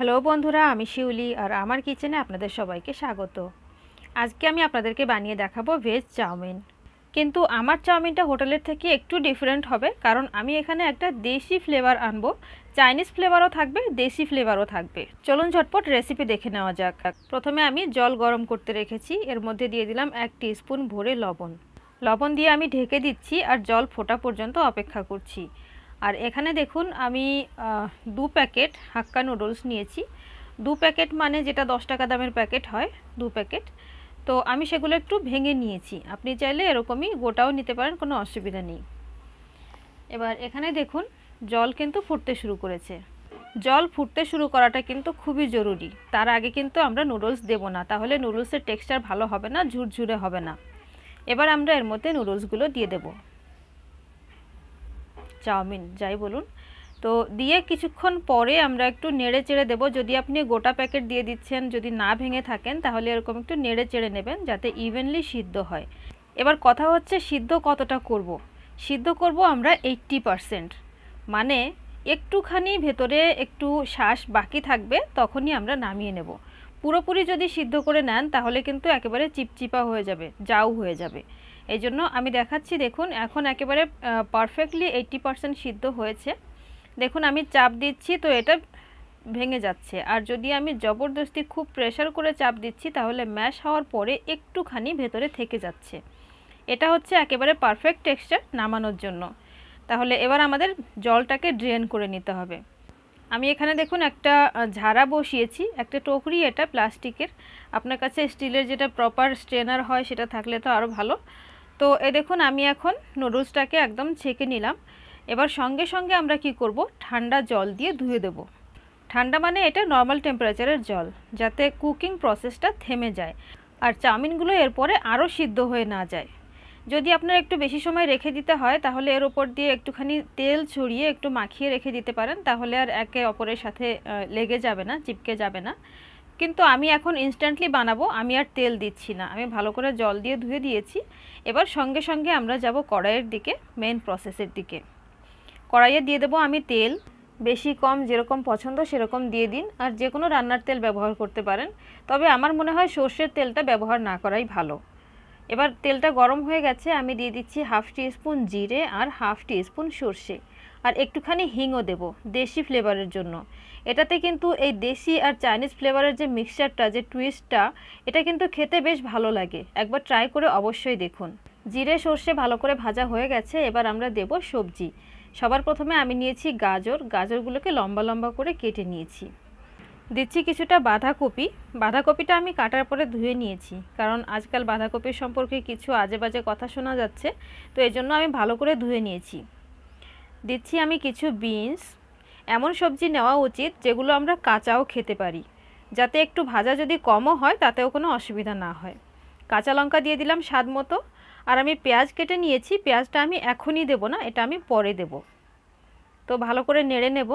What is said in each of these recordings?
Hello বন্ধুরা আমি শিউলি আর আমার কিচেনে আপনাদের সবাইকে স্বাগত আজকে আমি আপনাদেরকে বানিয়ে দেখাবো ভেজ চাউমিন কিন্তু আমার চাউমিনটা হোটেলের থেকে একটু ডিফারেন্ট হবে কারণ আমি এখানে একটা দেশি ফ্লেভার আনব চাইনিজ ফ্লেভারও থাকবে দেশি ফ্লেভারও থাকবে চলুন ঝটপট রেসিপি দেখে নেওয়া যাক প্রথমে আমি জল গরম করতে রেখেছি এর মধ্যে দিয়ে দিলাম এক স্পুন ভরে লবণ লবণ দিয়ে আমি ঢেকে দিচ্ছি আর জল ফোটা পর্যন্ত অপেক্ষা করছি আর এখানে দেখুন আমি দু প্যাকেট হাক্কা নুডলস নিয়েছি দু প্যাকেট মানে যেটা দশ টাকা দামের প্যাকেট হয় দু প্যাকেট তো আমি সেগুলো একটু ভেঙে নিয়েছি আপনি চাইলে এরকমই গোটাও নিতে পারেন কোনো অসুবিধা নেই এবার এখানে দেখুন জল কিন্তু ফুটতে শুরু করেছে জল ফুটতে শুরু করাটা কিন্তু খুবই জরুরি তার আগে কিন্তু আমরা নুডলস দেব না তাহলে নুডলসের টেক্সচার ভালো হবে না ঝুরঝুরে হবে না এবার আমরা এর মধ্যে নুডলসগুলো দিয়ে দেবো চাউমিন যাই বলুন তো দিয়ে কিছুক্ষণ পরে আমরা একটু নেড়ে চেড়ে দেবো যদি আপনি গোটা প্যাকেট দিয়ে দিচ্ছেন যদি না ভেঙে থাকেন তাহলে এরকম একটু নেড়ে চেড়ে নেবেন যাতে ইভেনলি সিদ্ধ হয় এবার কথা হচ্ছে সিদ্ধ কতটা করব। সিদ্ধ করব আমরা এইট্টি পারসেন্ট মানে একটুখানি ভেতরে একটু শ্বাস বাকি থাকবে তখনই আমরা নামিয়ে নেব পুরোপুরি যদি সিদ্ধ করে নেন তাহলে কিন্তু একেবারে চিপচিপা হয়ে যাবে যাও হয়ে যাবে এই জন্য আমি দেখাচ্ছি দেখুন এখন একেবারে পারফেক্টলি এইটটি পারসেন্ট সিদ্ধ হয়েছে দেখুন আমি চাপ দিচ্ছি তো এটা ভেঙে যাচ্ছে আর যদি আমি জবরদস্তি খুব প্রেশার করে চাপ দিচ্ছি তাহলে ম্যাশ হওয়ার পরে একটুখানি ভেতরে থেকে যাচ্ছে এটা হচ্ছে একেবারে পারফেক্ট টেক্সচার নামানোর জন্য তাহলে এবার আমাদের জলটাকে ড্রেন করে নিতে হবে আমি এখানে দেখুন একটা ঝাড়া বসিয়েছি একটা টোকরি এটা প্লাস্টিকের আপনার কাছে স্টিলের যেটা প্রপার স্ট্রেনার হয় সেটা থাকলে তো আরও ভালো তো এ দেখুন আমি এখন নুডলসটাকে একদম ছেঁকে নিলাম এবার সঙ্গে সঙ্গে আমরা কি করব ঠান্ডা জল দিয়ে ধুয়ে দেব ঠান্ডা মানে এটা নর্মাল টেম্পারেচারের জল যাতে কুকিং প্রসেসটা থেমে যায় আর চাউমিনগুলো এরপরে আরও সিদ্ধ হয়ে না যায় যদি আপনার একটু বেশি সময় রেখে দিতে হয় তাহলে এর ওপর দিয়ে একটুখানি তেল ছড়িয়ে একটু মাখিয়ে রেখে দিতে পারেন তাহলে আর একে অপরের সাথে লেগে যাবে না চিপকে যাবে না কিন্তু আমি এখন ইনস্ট্যান্টলি বানাবো আমি আর তেল দিচ্ছি না আমি ভালো করে জল দিয়ে ধুয়ে দিয়েছি এবার সঙ্গে সঙ্গে আমরা যাব কড়াইয়ের দিকে মেন প্রসেসের দিকে কড়াইয়ে দিয়ে দেবো আমি তেল বেশি কম যেরকম পছন্দ সেরকম দিয়ে দিন আর যে কোনো রান্নার তেল ব্যবহার করতে পারেন তবে আমার মনে হয় সর্ষের তেলটা ব্যবহার না করাই ভালো এবার তেলটা গরম হয়ে গেছে আমি দিয়ে দিচ্ছি হাফ টি স্পুন জিরে আর হাফ টি স্পুন সর্ষে আর একটুখানি হিংও দেব দেশি ফ্লেভারের জন্য এটাতে কিন্তু এই দেশি আর চাইনিজ ফ্লেভারের যে মিক্সচারটা যে টুইস্টটা এটা কিন্তু খেতে বেশ ভালো লাগে একবার ট্রাই করে অবশ্যই দেখুন জিরে সর্ষে ভালো করে ভাজা হয়ে গেছে এবার আমরা দেব সবজি সবার প্রথমে আমি নিয়েছি গাজর গাজরগুলোকে লম্বা লম্বা করে কেটে নিয়েছি দিচ্ছি কিছুটা বাঁধাকপি বাঁধাকপিটা আমি কাটার পরে ধুয়ে নিয়েছি কারণ আজকাল বাঁধাকপির সম্পর্কে কিছু আজে বাজে কথা শোনা যাচ্ছে তো এজন্য আমি ভালো করে ধুয়ে নিয়েছি দিচ্ছি আমি কিছু বিনস এমন সবজি নেওয়া উচিত যেগুলো আমরা কাঁচাও খেতে পারি যাতে একটু ভাজা যদি কমও হয় তাতেও কোনো অসুবিধা না হয় কাঁচা লঙ্কা দিয়ে দিলাম স্বাদ মতো আর আমি পেঁয়াজ কেটে নিয়েছি পেঁয়াজটা আমি এখনই দেব না এটা আমি পরে দেব তো ভালো করে নেড়ে নেব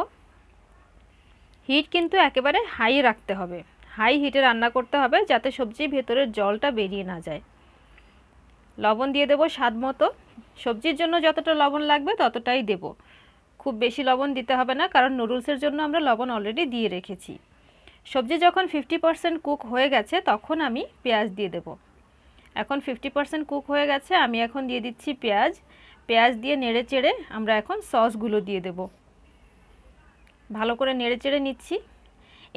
হিট কিন্তু একেবারে হাই রাখতে হবে হাই হিটে রান্না করতে হবে যাতে সবজির ভেতরের জলটা বেরিয়ে না যায় লবণ দিয়ে দেব স্বাদ মতো সবজির জন্য যতটা লবণ লাগবে ততটাই দেব খুব বেশি লবণ দিতে হবে না কারণ নুডলসের জন্য আমরা লবণ অলরেডি দিয়ে রেখেছি সবজি যখন ফিফটি পারসেন্ট কুক হয়ে গেছে তখন আমি পেঁয়াজ দিয়ে দেব এখন ফিফটি পারসেন্ট কুক হয়ে গেছে আমি এখন দিয়ে দিচ্ছি পেঁয়াজ পেঁয়াজ দিয়ে নেড়ে চেড়ে আমরা এখন সসগুলো দিয়ে দেব ভালো করে নেড়ে চেড়ে নিচ্ছি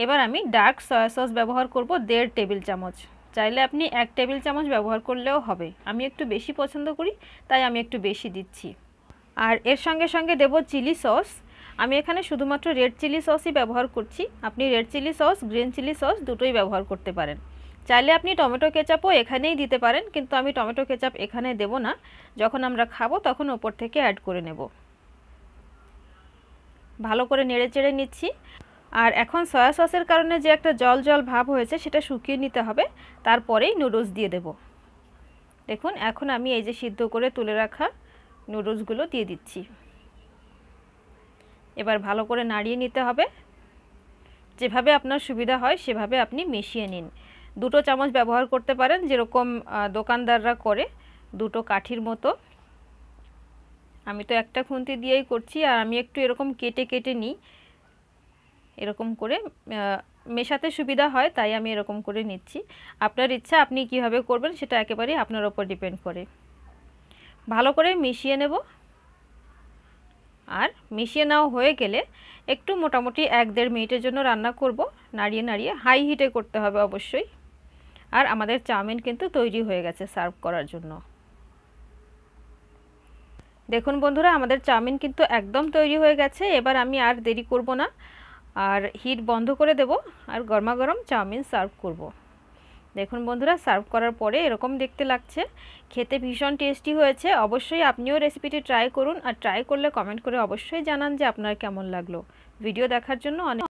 এবার আমি ডার্ক সয়া সস ব্যবহার করব দেড় টেবিল চামচ চাইলে আপনি এক টেবিল চামচ ব্যবহার করলেও হবে আমি একটু বেশি পছন্দ করি তাই আমি একটু বেশি দিচ্ছি আর এর সঙ্গে সঙ্গে দেব চিলি সস আমি এখানে শুধুমাত্র রেড চিলি সসই ব্যবহার করছি আপনি red chilli sauce green chilli sauce দুটোই ব্যবহার করতে পারেন চাইলে আপনি টমেটো কেচাপও এখানেই দিতে পারেন কিন্তু আমি টমেটো কেচাপ এখানে দেব না যখন আমরা খাবো তখন ওপর থেকে অ্যাড করে নেব ভালো করে নেড়ে চেড়ে নিচ্ছি আর এখন সয়া সসের কারণে যে একটা জল জল ভাব হয়েছে সেটা শুকিয়ে নিতে হবে তারপরেই নুডলস দিয়ে দেব দেখুন এখন আমি এই যে সিদ্ধ করে তুলে রাখা নুডলসগুলো দিয়ে দিচ্ছি এবার ভালো করে নাড়িয়ে নিতে হবে যেভাবে আপনার সুবিধা হয় সেভাবে আপনি মিশিয়ে নিন দুটো চামচ ব্যবহার করতে পারেন যেরকম দোকানদাররা করে দুটো কাঠির মতো আমি তো একটা খুন্তি দিয়েই করছি আর আমি একটু এরকম কেটে কেটে নিই এরকম করে মেশাতে সুবিধা হয় তাই আমি এরকম করে নিচ্ছি আপনার ইচ্ছা আপনি কিভাবে করবেন সেটা একেবারে আপনার ওপর ডিপেন্ড করে ভালো করে মিশিয়ে নেব আর মিশিয়ে নাও হয়ে গেলে একটু মোটামুটি এক দেড় মিনিটের জন্য রান্না করব নাড়িয়ে নাড়িয়ে হাই হিটে করতে হবে অবশ্যই আর আমাদের চাউমিন কিন্তু তৈরি হয়ে গেছে সার্ভ করার জন্য দেখুন বন্ধুরা আমাদের চাউমিন কিন্তু একদম তৈরি হয়ে গেছে এবার আমি আর দেরি করব না আর হিট বন্ধ করে দেব আর গরমা গরম চাউমিন সার্ভ করব। দেখুন বন্ধুরা সার্ভ করার পরে এরকম দেখতে লাগছে খেতে ভীষণ টেস্টি হয়েছে অবশ্যই আপনিও রেসিপিটি ট্রাই করুন আর ট্রাই করলে কমেন্ট করে অবশ্যই জানান যে আপনার কেমন লাগলো ভিডিও দেখার জন্য অনেক